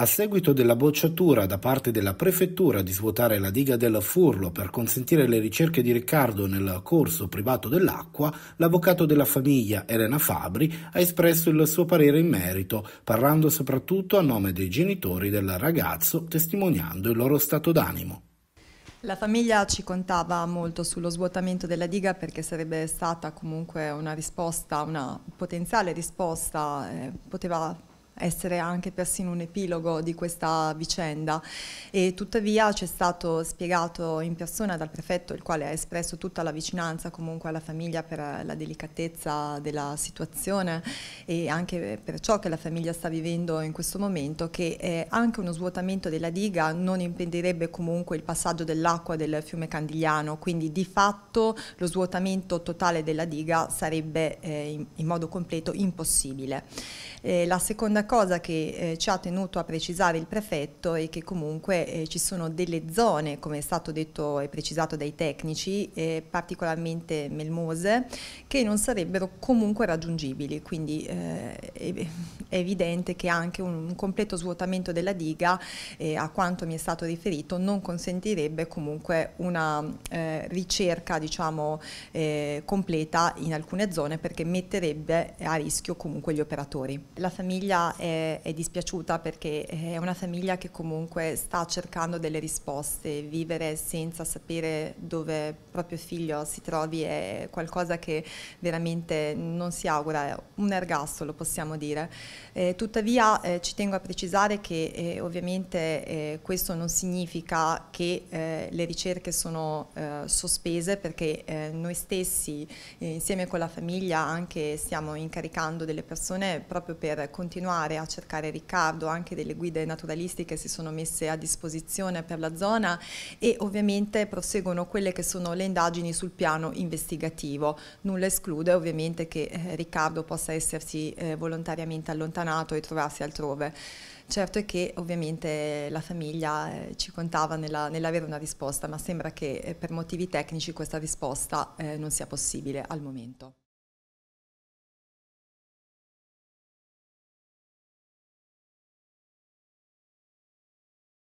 A seguito della bocciatura da parte della prefettura di svuotare la diga del Furlo per consentire le ricerche di Riccardo nel corso privato dell'acqua, l'avvocato della famiglia Elena Fabri ha espresso il suo parere in merito, parlando soprattutto a nome dei genitori del ragazzo, testimoniando il loro stato d'animo. La famiglia ci contava molto sullo svuotamento della diga perché sarebbe stata comunque una risposta, una potenziale risposta, eh, poteva essere anche persino un epilogo di questa vicenda e tuttavia ci è stato spiegato in persona dal prefetto il quale ha espresso tutta la vicinanza comunque alla famiglia per la delicatezza della situazione e anche per ciò che la famiglia sta vivendo in questo momento che anche uno svuotamento della diga non impedirebbe comunque il passaggio dell'acqua del fiume Candigliano quindi di fatto lo svuotamento totale della diga sarebbe eh, in, modo completo impossibile. Eh, la seconda cosa che eh, ci ha tenuto a precisare il prefetto è che comunque eh, ci sono delle zone, come è stato detto e precisato dai tecnici, eh, particolarmente melmose, che non sarebbero comunque raggiungibili, quindi eh, è evidente che anche un, un completo svuotamento della diga, eh, a quanto mi è stato riferito, non consentirebbe comunque una eh, ricerca diciamo, completa in alcune zone perché metterebbe a rischio comunque gli operatori. La famiglia è, è dispiaciuta perché è una famiglia che comunque sta cercando delle risposte, vivere senza sapere dove proprio figlio si trovi è qualcosa che veramente non si augura, è un ergastolo possiamo dire. Eh, tuttavia eh, ci tengo a precisare che eh, ovviamente eh, questo non significa che eh, le ricerche sono eh, sospese perché noi stessi insieme con la famiglia anche stiamo incaricando delle persone proprio per continuare andare a cercare Riccardo, anche delle guide naturalistiche si sono messe a disposizione per la zona e ovviamente proseguono quelle che sono le indagini sul piano investigativo. Nulla esclude ovviamente che eh, Riccardo possa essersi eh, volontariamente allontanato e trovarsi altrove. Certo è che ovviamente la famiglia eh, ci contava nella, nell'avere una risposta, ma sembra che per motivi tecnici questa risposta non sia possibile al momento.